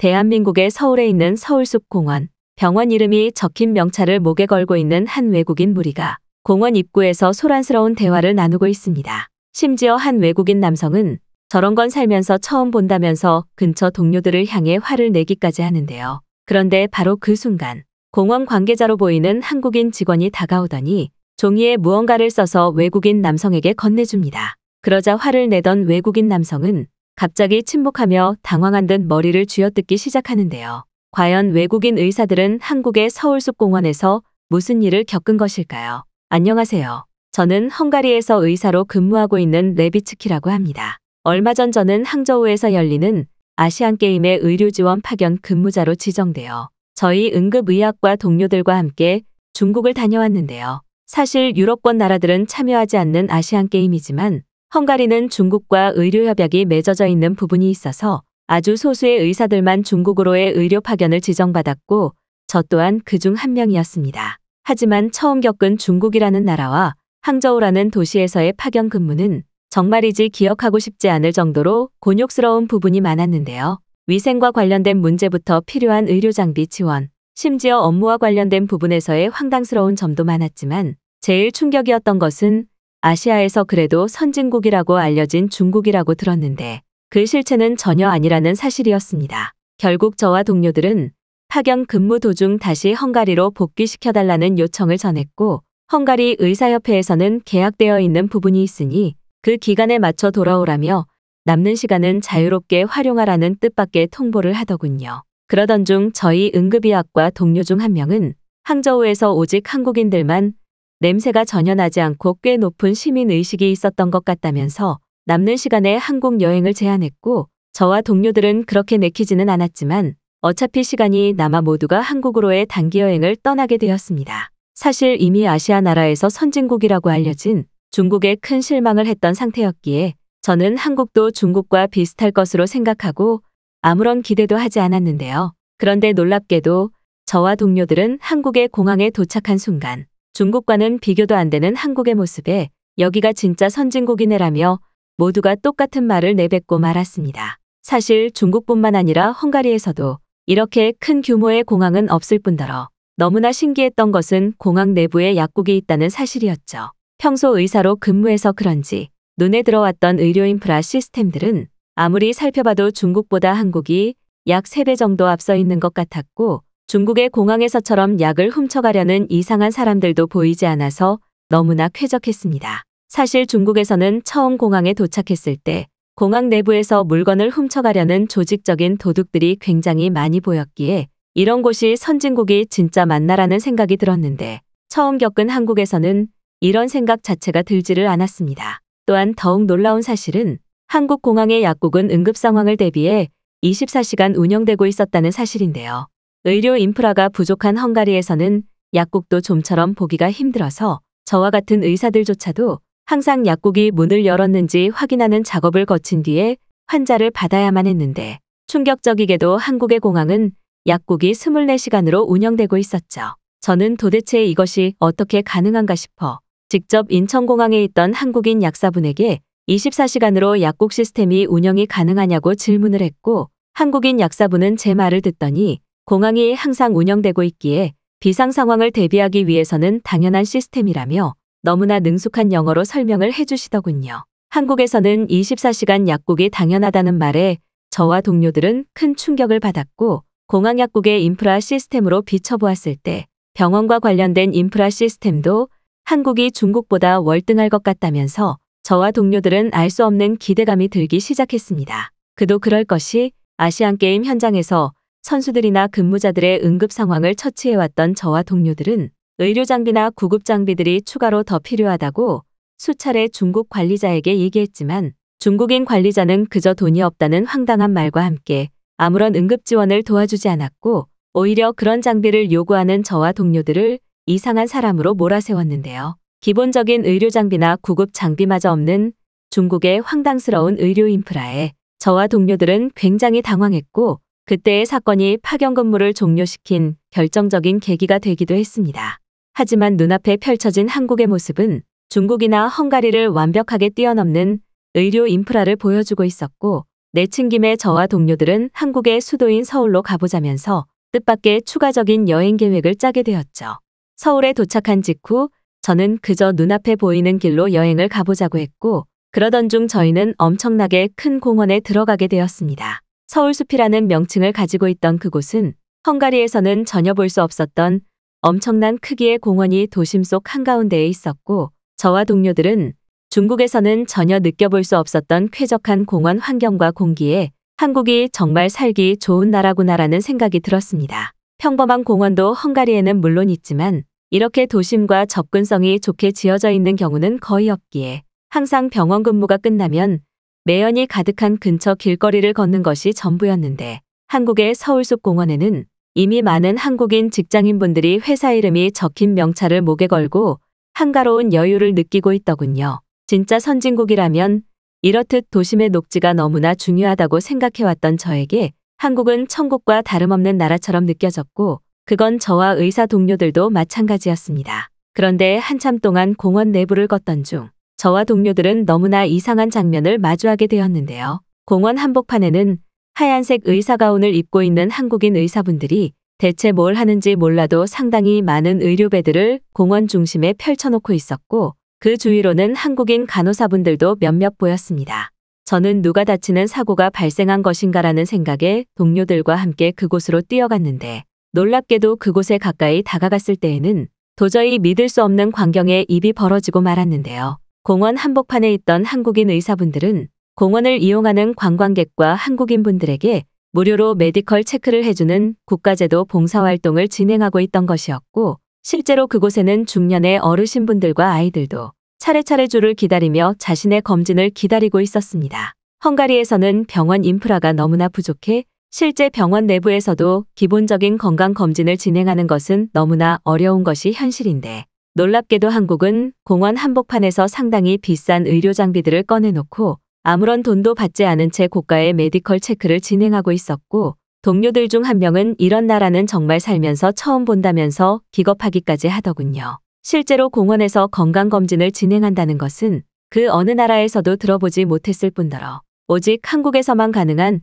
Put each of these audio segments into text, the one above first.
대한민국의 서울에 있는 서울숲공원 병원 이름이 적힌 명찰을 목에 걸고 있는 한 외국인 무리가 공원 입구에서 소란스러운 대화를 나누고 있습니다. 심지어 한 외국인 남성은 저런 건 살면서 처음 본다면서 근처 동료들을 향해 화를 내기까지 하는데요. 그런데 바로 그 순간 공원 관계자로 보이는 한국인 직원이 다가오더니 종이에 무언가를 써서 외국인 남성에게 건네줍니다. 그러자 화를 내던 외국인 남성은 갑자기 침묵하며 당황한 듯 머리를 쥐어뜯기 시작하는데요. 과연 외국인 의사들은 한국의 서울숲공원에서 무슨 일을 겪은 것일까요? 안녕하세요. 저는 헝가리에서 의사로 근무하고 있는 레비츠키라고 합니다. 얼마 전 저는 항저우에서 열리는 아시안게임의 의료지원 파견 근무자로 지정되어 저희 응급의학과 동료들과 함께 중국을 다녀왔는데요. 사실 유럽권 나라들은 참여하지 않는 아시안게임이지만 헝가리는 중국과 의료협약이 맺어져 있는 부분이 있어서 아주 소수의 의사들만 중국으로의 의료 파견을 지정받았고 저 또한 그 중 한 명이었습니다. 하지만 처음 겪은 중국이라는 나라와 항저우라는 도시에서의 파견 근무는 정말이지 기억하고 싶지 않을 정도로 곤욕스러운 부분이 많았는데요. 위생과 관련된 문제부터 필요한 의료 장비 지원, 심지어 업무와 관련된 부분에서의 황당스러운 점도 많았지만 제일 충격이었던 것은 아시아에서 그래도 선진국이라고 알려진 중국이라고 들었는데 그 실체는 전혀 아니라는 사실이었습니다. 결국 저와 동료들은 파견 근무 도중 다시 헝가리로 복귀시켜달라는 요청을 전했고 헝가리 의사협회에서는 계약되어 있는 부분이 있으니 그 기간에 맞춰 돌아오라며 남는 시간은 자유롭게 활용하라는 뜻밖의 통보를 하더군요. 그러던 중 저희 응급의학과 동료 중 한 명은 항저우에서 오직 한국인들만 냄새가 전혀 나지 않고 꽤 높은 시민의식이 있었던 것 같다면서 남는 시간에 한국 여행을 제안했고 저와 동료들은 그렇게 내키지는 않았지만 어차피 시간이 남아 모두가 한국으로의 단기 여행을 떠나게 되었습니다. 사실 이미 아시아 나라에서 선진국이라고 알려진 중국에 큰 실망을 했던 상태였기에 저는 한국도 중국과 비슷할 것으로 생각하고 아무런 기대도 하지 않았는데요. 그런데 놀랍게도 저와 동료들은 한국의 공항에 도착한 순간 중국과는 비교도 안 되는 한국의 모습에 여기가 진짜 선진국이네라며 모두가 똑같은 말을 내뱉고 말았습니다. 사실 중국뿐만 아니라 헝가리에서도 이렇게 큰 규모의 공항은 없을 뿐더러 너무나 신기했던 것은 공항 내부에 약국이 있다는 사실이었죠. 평소 의사로 근무해서 그런지 눈에 들어왔던 의료 인프라 시스템들은 아무리 살펴봐도 중국보다 한국이 약 3배 정도 앞서 있는 것 같았고 중국의 공항에서처럼 약을 훔쳐가려는 이상한 사람들도 보이지 않아서 너무나 쾌적했습니다. 사실 중국에서는 처음 공항에 도착했을 때 공항 내부에서 물건을 훔쳐가려는 조직적인 도둑들이 굉장히 많이 보였기에 이런 곳이 선진국이 진짜 맞나라는 생각이 들었는데 처음 겪은 한국에서는 이런 생각 자체가 들지를 않았습니다. 또한 더욱 놀라운 사실은 한국 공항의 약국은 응급 상황을 대비해 24시간 운영되고 있었다는 사실인데요. 의료 인프라가 부족한 헝가리에서는 약국도 좀처럼 보기가 힘들어서 저와 같은 의사들조차도 항상 약국이 문을 열었는지 확인하는 작업을 거친 뒤에 환자를 받아야만 했는데 충격적이게도 한국의 공항은 약국이 24시간으로 운영되고 있었죠. 저는 도대체 이것이 어떻게 가능한가 싶어 직접 인천공항에 있던 한국인 약사분에게 24시간으로 약국 시스템이 운영이 가능하냐고 질문을 했고 한국인 약사분은 제 말을 듣더니 공항이 항상 운영되고 있기에 비상 상황을 대비하기 위해서는 당연한 시스템이라며 너무나 능숙한 영어로 설명을 해주시더군요. 한국에서는 24시간 약국이 당연하다는 말에 저와 동료들은 큰 충격을 받았고 공항 약국의 인프라 시스템으로 비춰보았을 때 병원과 관련된 인프라 시스템도 한국이 중국보다 월등할 것 같다면서 저와 동료들은 알 수 없는 기대감이 들기 시작했습니다. 그도 그럴 것이 아시안게임 현장에서 선수들이나 근무자들의 응급 상황을 처치해왔던 저와 동료들은 의료 장비나 구급 장비들이 추가로 더 필요하다고 수차례 중국 관리자에게 얘기했지만 중국인 관리자는 그저 돈이 없다는 황당한 말과 함께 아무런 응급 지원을 도와주지 않았고 오히려 그런 장비를 요구하는 저와 동료들을 이상한 사람으로 몰아세웠는데요. 기본적인 의료 장비나 구급 장비마저 없는 중국의 황당스러운 의료 인프라에 저와 동료들은 굉장히 당황했고 그때의 사건이 파견 근무를 종료시킨 결정적인 계기가 되기도 했습니다. 하지만 눈앞에 펼쳐진 한국의 모습은 중국이나 헝가리를 완벽하게 뛰어넘는 의료 인프라를 보여주고 있었고 내친김에 저와 동료들은 한국의 수도인 서울로 가보자면서 뜻밖의 추가적인 여행 계획을 짜게 되었죠. 서울에 도착한 직후 저는 그저 눈앞에 보이는 길로 여행을 가보자고 했고 그러던 중 저희는 엄청나게 큰 공원에 들어가게 되었습니다. 서울숲이라는 명칭을 가지고 있던 그곳은 헝가리에서는 전혀 볼 수 없었던 엄청난 크기의 공원이 도심 속 한가운데에 있었고 저와 동료들은 중국에서는 전혀 느껴볼 수 없었던 쾌적한 공원 환경과 공기에 한국이 정말 살기 좋은 나라구나라는 생각이 들었습니다. 평범한 공원도 헝가리에는 물론 있지만 이렇게 도심과 접근성이 좋게 지어져 있는 경우는 거의 없기에 항상 병원 근무가 끝나면 매연이 가득한 근처 길거리를 걷는 것이 전부였는데 한국의 서울숲공원에는 이미 많은 한국인 직장인분들이 회사 이름이 적힌 명찰을 목에 걸고 한가로운 여유를 느끼고 있더군요. 진짜 선진국이라면 이렇듯 도심의 녹지가 너무나 중요하다고 생각해왔던 저에게 한국은 천국과 다름없는 나라처럼 느껴졌고 그건 저와 의사 동료들도 마찬가지였습니다. 그런데 한참 동안 공원 내부를 걷던 중 저와 동료들은 너무나 이상한 장면을 마주하게 되었는데요. 공원 한복판에는 하얀색 의사 가운을 입고 있는 한국인 의사분들이 대체 뭘 하는지 몰라도 상당히 많은 의료배들을 공원 중심에 펼쳐놓고 있었고 그 주위로는 한국인 간호사분들도 몇몇 보였습니다. 저는 누가 다치는 사고가 발생한 것인가라는 생각에 동료들과 함께 그곳으로 뛰어갔는데 놀랍게도 그곳에 가까이 다가갔을 때에는 도저히 믿을 수 없는 광경에 입이 벌어지고 말았는데요. 공원 한복판에 있던 한국인 의사분들은 공원을 이용하는 관광객과 한국인분들에게 무료로 메디컬 체크를 해주는 국가제도 봉사활동을 진행하고 있던 것이었고 실제로 그곳에는 중년의 어르신분들과 아이들도 차례차례 줄을 기다리며 자신의 검진을 기다리고 있었습니다. 헝가리에서는 병원 인프라가 너무나 부족해 실제 병원 내부에서도 기본적인 건강검진을 진행하는 것은 너무나 어려운 것이 현실인데 놀랍게도 한국은 공원 한복판에서 상당히 비싼 의료 장비들을 꺼내놓고 아무런 돈도 받지 않은 채 고가의 메디컬 체크를 진행하고 있었고 동료들 중 한 명은 이런 나라는 정말 살면서 처음 본다면서 기겁하기까지 하더군요. 실제로 공원에서 건강검진을 진행한다는 것은 그 어느 나라에서도 들어보지 못했을 뿐더러 오직 한국에서만 가능한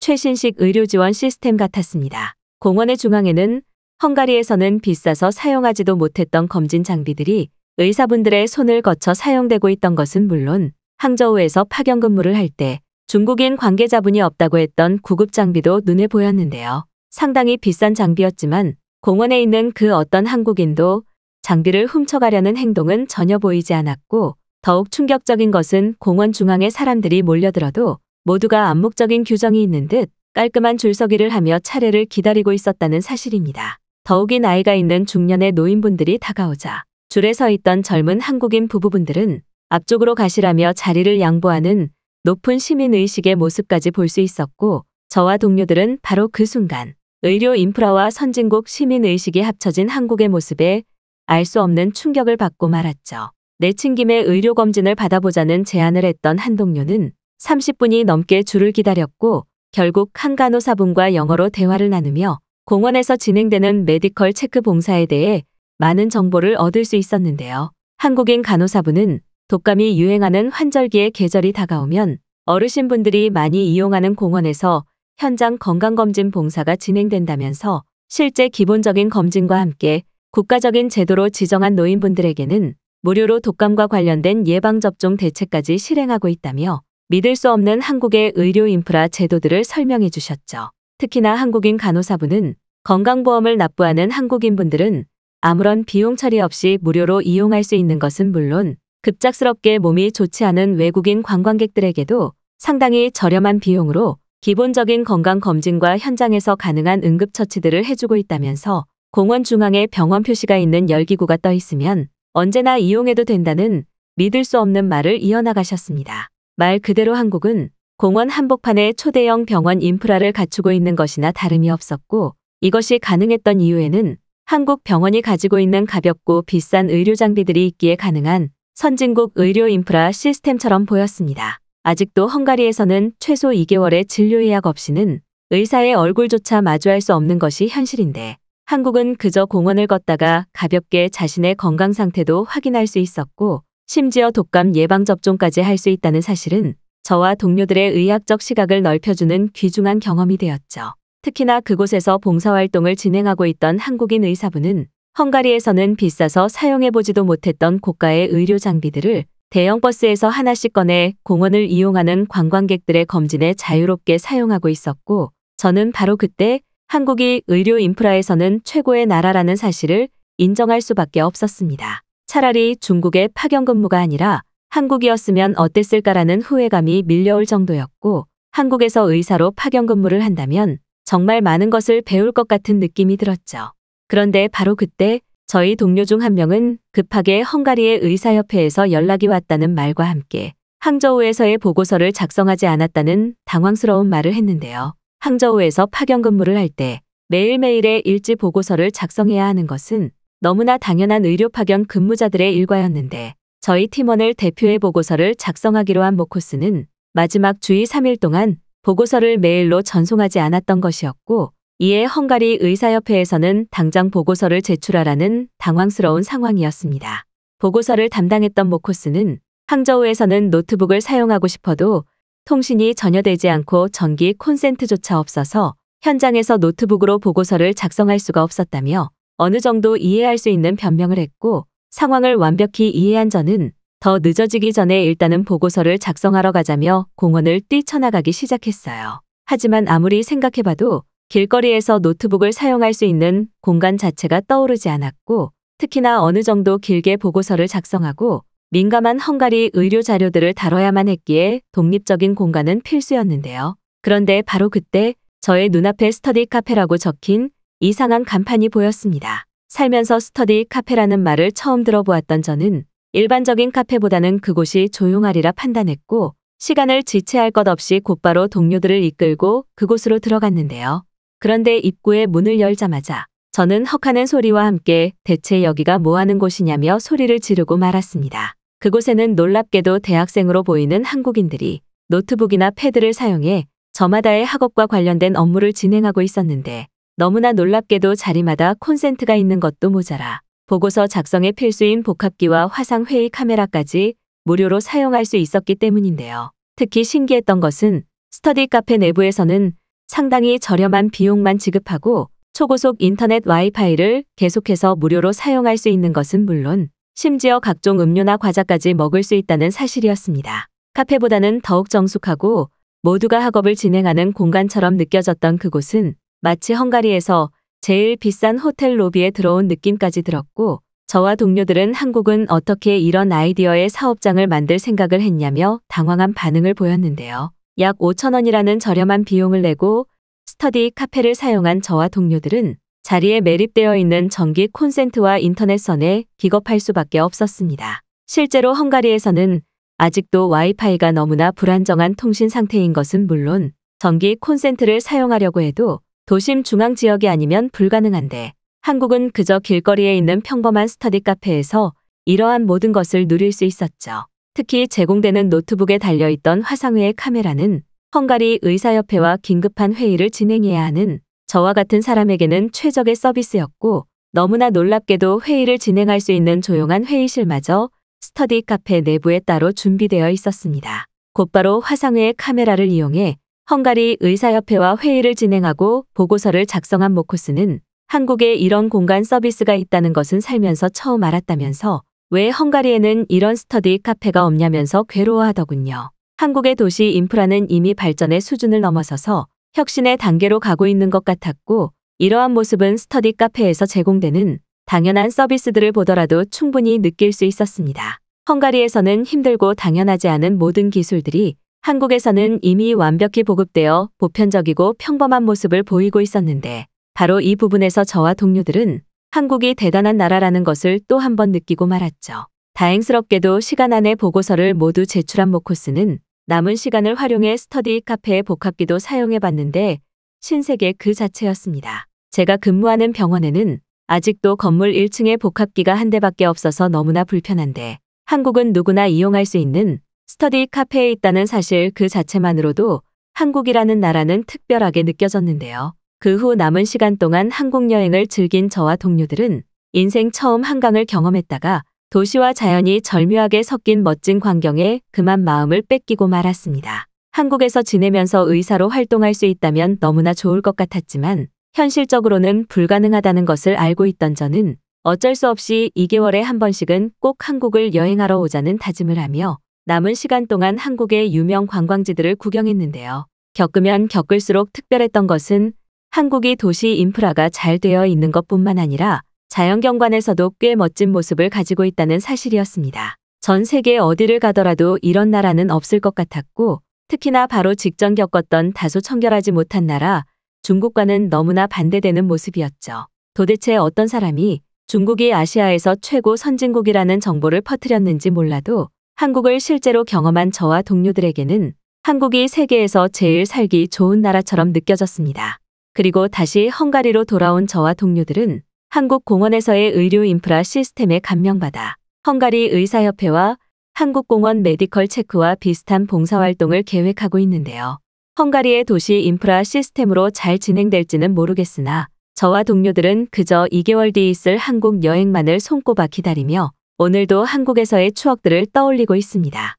최신식 의료 지원 시스템 같았습니다. 공원의 중앙에는 헝가리에서는 비싸서 사용하지도 못했던 검진 장비들이 의사분들의 손을 거쳐 사용되고 있던 것은 물론 항저우에서 파견 근무를 할 때 중국인 관계자분이 없다고 했던 구급 장비도 눈에 보였는데요. 상당히 비싼 장비였지만 공원에 있는 그 어떤 한국인도 장비를 훔쳐가려는 행동은 전혀 보이지 않았고 더욱 충격적인 것은 공원 중앙에 사람들이 몰려들어도 모두가 암묵적인 규정이 있는 듯 깔끔한 줄서기를 하며 차례를 기다리고 있었다는 사실입니다. 더욱이 나이가 있는 중년의 노인분들이 다가오자 줄에 서 있던 젊은 한국인 부부분들은 앞쪽으로 가시라며 자리를 양보하는 높은 시민의식의 모습까지 볼 수 있었고 저와 동료들은 바로 그 순간 의료 인프라와 선진국 시민의식이 합쳐진 한국의 모습에 알 수 없는 충격을 받고 말았죠. 내친김에 의료검진을 받아보자는 제안을 했던 한 동료는 30분이 넘게 줄을 기다렸고 결국 한 간호사분과 영어로 대화를 나누며 공원에서 진행되는 메디컬 체크 봉사에 대해 많은 정보를 얻을 수 있었는데요. 한국인 간호사분은 독감이 유행하는 환절기의 계절이 다가오면 어르신분들이 많이 이용하는 공원에서 현장 건강검진 봉사가 진행된다면서 실제 기본적인 검진과 함께 국가적인 제도로 지정한 노인분들에게는 무료로 독감과 관련된 예방접종 대책까지 실행하고 있다며 믿을 수 없는 한국의 의료 인프라 제도들을 설명해 주셨죠. 특히나 한국인 간호사분은 건강보험을 납부하는 한국인분들은 아무런 비용 처리 없이 무료로 이용할 수 있는 것은 물론 급작스럽게 몸이 좋지 않은 외국인 관광객들에게도 상당히 저렴한 비용으로 기본적인 건강검진과 현장에서 가능한 응급처치들을 해주고 있다면서 공원 중앙에 병원 표시가 있는 열기구가 떠 있으면 언제나 이용해도 된다는 믿을 수 없는 말을 이어나가셨습니다. 말 그대로 한국은 공원 한복판에 초대형 병원 인프라를 갖추고 있는 것이나 다름이 없었고 이것이 가능했던 이유에는 한국 병원이 가지고 있는 가볍고 비싼 의료 장비들이 있기에 가능한 선진국 의료 인프라 시스템처럼 보였습니다. 아직도 헝가리에서는 최소 2개월의 진료 예약 없이는 의사의 얼굴조차 마주할 수 없는 것이 현실인데 한국은 그저 공원을 걷다가 가볍게 자신의 건강 상태도 확인할 수 있었고 심지어 독감 예방접종까지 할 수 있다는 사실은 저와 동료들의 의학적 시각을 넓혀주는 귀중한 경험이 되었죠. 특히나 그곳에서 봉사활동을 진행하고 있던 한국인 의사분은 헝가리에서는 비싸서 사용해보지도 못했던 고가의 의료 장비들을 대형버스에서 하나씩 꺼내 공원을 이용하는 관광객들의 검진에 자유롭게 사용하고 있었고 저는 바로 그때 한국이 의료 인프라에서는 최고의 나라라는 사실을 인정할 수밖에 없었습니다. 차라리 중국의 파견 근무가 아니라 한국이었으면 어땠을까라는 후회감이 밀려올 정도였고 한국에서 의사로 파견 근무를 한다면 정말 많은 것을 배울 것 같은 느낌이 들었죠. 그런데 바로 그때 저희 동료 중 한 명은 급하게 헝가리의 의사협회에서 연락이 왔다는 말과 함께 항저우에서의 보고서를 작성하지 않았다는 당황스러운 말을 했는데요. 항저우에서 파견 근무를 할 때 매일매일의 일지 보고서를 작성해야 하는 것은 너무나 당연한 의료 파견 근무자들의 일과였는데 저희 팀원을 대표해 보고서를 작성하기로 한 모코스는 마지막 주의 3일 동안 보고서를 메일로 전송하지 않았던 것이었고 이에 헝가리 의사협회에서는 당장 보고서를 제출하라는 당황스러운 상황이었습니다. 보고서를 담당했던 모코스는 항저우에서는 노트북을 사용하고 싶어도 통신이 전혀 되지 않고 전기 콘센트조차 없어서 현장에서 노트북으로 보고서를 작성할 수가 없었다며 어느 정도 이해할 수 있는 변명을 했고 상황을 완벽히 이해한 저는 더 늦어지기 전에 일단은 보고서를 작성하러 가자며 공원을 뛰쳐나가기 시작했어요. 하지만 아무리 생각해봐도 길거리에서 노트북을 사용할 수 있는 공간 자체가 떠오르지 않았고 특히나 어느 정도 길게 보고서를 작성하고 민감한 헝가리 의료 자료들을 다뤄야만 했기에 독립적인 공간은 필수였는데요. 그런데 바로 그때 저의 눈앞에 스터디 카페라고 적힌 이상한 간판이 보였습니다. 살면서 스터디 카페라는 말을 처음 들어보았던 저는 일반적인 카페보다는 그곳이 조용하리라 판단했고 시간을 지체할 것 없이 곧바로 동료들을 이끌고 그곳으로 들어갔는데요. 그런데 입구에 문을 열자마자 저는 헉하는 소리와 함께 대체 여기가 뭐 하는 곳이냐며 소리를 지르고 말았습니다. 그곳에는 놀랍게도 대학생으로 보이는 한국인들이 노트북이나 패드를 사용해 저마다의 학업과 관련된 업무를 진행하고 있었는데 너무나 놀랍게도 자리마다 콘센트가 있는 것도 모자라 보고서 작성의 필수인 복합기와 화상회의 카메라까지 무료로 사용할 수 있었기 때문인데요. 특히 신기했던 것은 스터디 카페 내부에서는 상당히 저렴한 비용만 지급하고 초고속 인터넷 와이파이를 계속해서 무료로 사용할 수 있는 것은 물론 심지어 각종 음료나 과자까지 먹을 수 있다는 사실이었습니다. 카페보다는 더욱 정숙하고 모두가 학업을 진행하는 공간처럼 느껴졌던 그곳은 마치 헝가리에서 제일 비싼 호텔 로비에 들어온 느낌까지 들었고 저와 동료들은 한국은 어떻게 이런 아이디어의 사업장을 만들 생각을 했냐며 당황한 반응을 보였는데요. 약 5천원이라는 저렴한 비용을 내고 스터디 카페를 사용한 저와 동료들은 자리에 매립되어 있는 전기 콘센트와 인터넷선에 기겁할 수밖에 없었습니다. 실제로 헝가리에서는 아직도 와이파이가 너무나 불안정한 통신 상태인 것은 물론 전기 콘센트를 사용하려고 해도 도심 중앙 지역이 아니면 불가능한데 한국은 그저 길거리에 있는 평범한 스터디 카페에서 이러한 모든 것을 누릴 수 있었죠. 특히 제공되는 노트북에 달려있던 화상회의 카메라는 헝가리 의사협회와 긴급한 회의를 진행해야 하는 저와 같은 사람에게는 최적의 서비스였고 너무나 놀랍게도 회의를 진행할 수 있는 조용한 회의실마저 스터디 카페 내부에 따로 준비되어 있었습니다. 곧바로 화상회의 카메라를 이용해 헝가리 의사협회와 회의를 진행하고 보고서를 작성한 모코스는 한국에 이런 공간 서비스가 있다는 것은 살면서 처음 알았다면서 왜 헝가리에는 이런 스터디 카페가 없냐면서 괴로워하더군요. 한국의 도시 인프라는 이미 발전의 수준을 넘어서서 혁신의 단계로 가고 있는 것 같았고 이러한 모습은 스터디 카페에서 제공되는 당연한 서비스들을 보더라도 충분히 느낄 수 있었습니다. 헝가리에서는 힘들고 당연하지 않은 모든 기술들이 한국에서는 이미 완벽히 보급되어 보편적이고 평범한 모습을 보이고 있었는데 바로 이 부분에서 저와 동료들은 한국이 대단한 나라라는 것을 또 한 번 느끼고 말았죠. 다행스럽게도 시간 안에 보고서를 모두 제출한 모코스는 남은 시간을 활용해 스터디 카페의 복합기도 사용해봤는데 신세계 그 자체였습니다. 제가 근무하는 병원에는 아직도 건물 1층에 복합기가 한 대밖에 없어서 너무나 불편한데 한국은 누구나 이용할 수 있는 스터디 카페에 있다는 사실 그 자체만으로도 한국이라는 나라는 특별하게 느껴졌는데요. 그 후 남은 시간 동안 한국 여행을 즐긴 저와 동료들은 인생 처음 한강을 경험했다가 도시와 자연이 절묘하게 섞인 멋진 광경에 그만 마음을 뺏기고 말았습니다. 한국에서 지내면서 의사로 활동할 수 있다면 너무나 좋을 것 같았지만 현실적으로는 불가능하다는 것을 알고 있던 저는 어쩔 수 없이 2개월에 한 번씩은 꼭 한국을 여행하러 오자는 다짐을 하며 남은 시간 동안 한국의 유명 관광지들을 구경했는데요. 겪으면 겪을수록 특별했던 것은 한국이 도시 인프라가 잘 되어 있는 것뿐만 아니라 자연경관에서도 꽤 멋진 모습을 가지고 있다는 사실이었습니다. 전 세계 어디를 가더라도 이런 나라는 없을 것 같았고 특히나 바로 직전 겪었던 다소 청결하지 못한 나라 중국과는 너무나 반대되는 모습이었죠. 도대체 어떤 사람이 중국이 아시아에서 최고 선진국이라는 정보를 퍼뜨렸는지 몰라도 한국을 실제로 경험한 저와 동료들에게는 한국이 세계에서 제일 살기 좋은 나라처럼 느껴졌습니다. 그리고 다시 헝가리로 돌아온 저와 동료들은 한국 공원에서의 의료 인프라 시스템에 감명받아 헝가리 의사협회와 한국공원 메디컬 체크와 비슷한 봉사활동을 계획하고 있는데요. 헝가리의 도시 인프라 시스템으로 잘 진행될지는 모르겠으나 저와 동료들은 그저 2개월 뒤 있을 한국 여행만을 손꼽아 기다리며 오늘도 한국에서의 추억들을 떠올리고 있습니다.